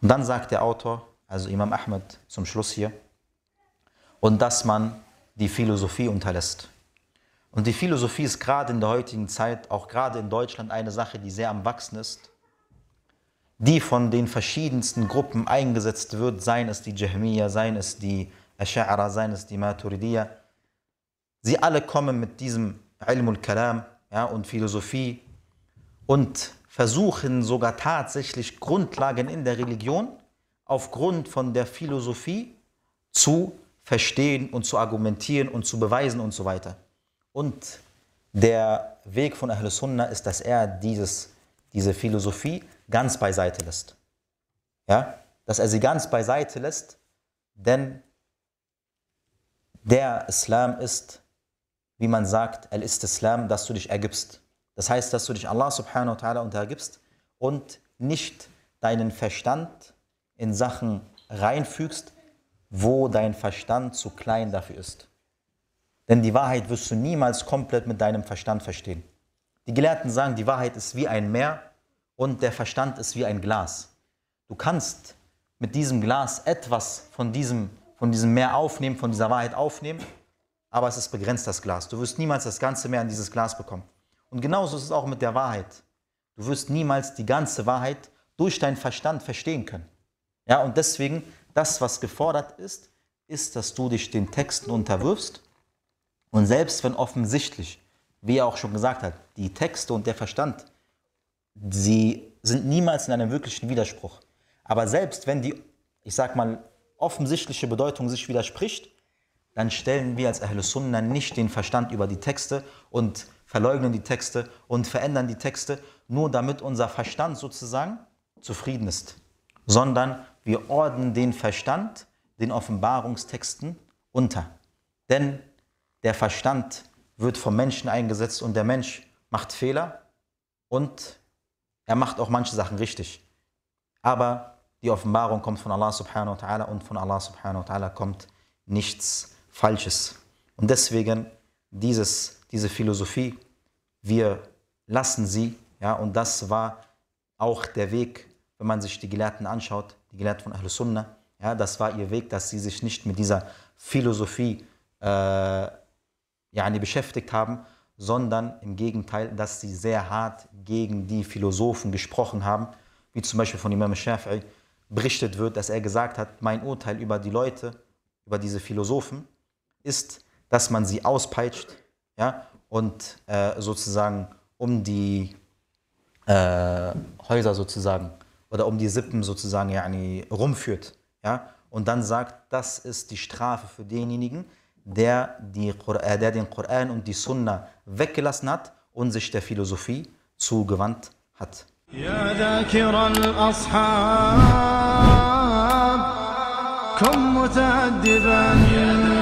Und dann sagt der Autor, also Imam Ahmed zum Schluss hier, und dass man die Philosophie unterlässt. Und die Philosophie ist gerade in der heutigen Zeit, auch gerade in Deutschland, eine Sache, die sehr am Wachsen ist, die von den verschiedensten Gruppen eingesetzt wird, seien es die Jahmiya, seien es die Asha'ara, seien es die Maturidiyya. Sie alle kommen mit diesem Ilmul Kalam ja, und Philosophie und versuchen sogar tatsächlich Grundlagen in der Religion aufgrund von der Philosophie zu verstehen und zu argumentieren und zu beweisen und so weiter. Und der Weg von Ahl Sunnah ist, dass er dieses, diese Philosophie ganz beiseite lässt. Ja? Dass er sie ganz beiseite lässt, denn der Islam ist, wie man sagt, Al-Istislam, dass du dich ergibst. Das heißt, dass du dich Allah subhanahu wa ta'ala untergibst und nicht deinen Verstand in Sachen reinfügst, wo dein Verstand zu klein dafür ist. Denn die Wahrheit wirst du niemals komplett mit deinem Verstand verstehen. Die Gelehrten sagen, die Wahrheit ist wie ein Meer und der Verstand ist wie ein Glas. Du kannst mit diesem Glas etwas von diesem, von diesem Meer aufnehmen, von dieser Wahrheit aufnehmen, aber es ist begrenzt, das Glas. Du wirst niemals das ganze Meer in dieses Glas bekommen. Und genauso ist es auch mit der Wahrheit. Du wirst niemals die ganze Wahrheit durch deinen Verstand verstehen können. Ja, und deswegen, das, was gefordert ist, ist, dass du dich den Texten unterwirfst und selbst wenn offensichtlich, wie er auch schon gesagt hat, die Texte und der Verstand, sie sind niemals in einem wirklichen Widerspruch. Aber selbst wenn die, ich sag mal, offensichtliche Bedeutung sich widerspricht, dann stellen wir als Ahlus Sunnah nicht den Verstand über die Texte und verleugnen die Texte und verändern die Texte, nur damit unser Verstand sozusagen zufrieden ist, sondern wir ordnen den Verstand den Offenbarungstexten unter. Denn der Verstand wird vom Menschen eingesetzt und der Mensch macht Fehler und er macht auch manche Sachen richtig. Aber die Offenbarung kommt von Allah subhanahu wa ta'ala und von Allah subhanahu wa ta'ala kommt nichts Falsches. Und deswegen dieses, diese Philosophie, wir lassen sie. Ja, und das war auch der Weg, wenn man sich die Gelehrten anschaut, die Gelehrten von ahl Sunnah, ja, das war ihr Weg, dass sie sich nicht mit dieser Philosophie äh, yani beschäftigt haben, sondern im Gegenteil, dass sie sehr hart gegen die Philosophen gesprochen haben, wie zum Beispiel von Imam Shafi'i berichtet wird, dass er gesagt hat, mein Urteil über die Leute, über diese Philosophen, ist, dass man sie auspeitscht ja, und äh, sozusagen um die äh, Häuser sozusagen oder um die Sippen sozusagen ja, rumführt. Ja, und dann sagt, das ist die Strafe für denjenigen, der, die, äh, der den Koran und die Sunna weggelassen hat und sich der Philosophie zugewandt hat. Ja, ذاكر الأصحاب كن متأدبا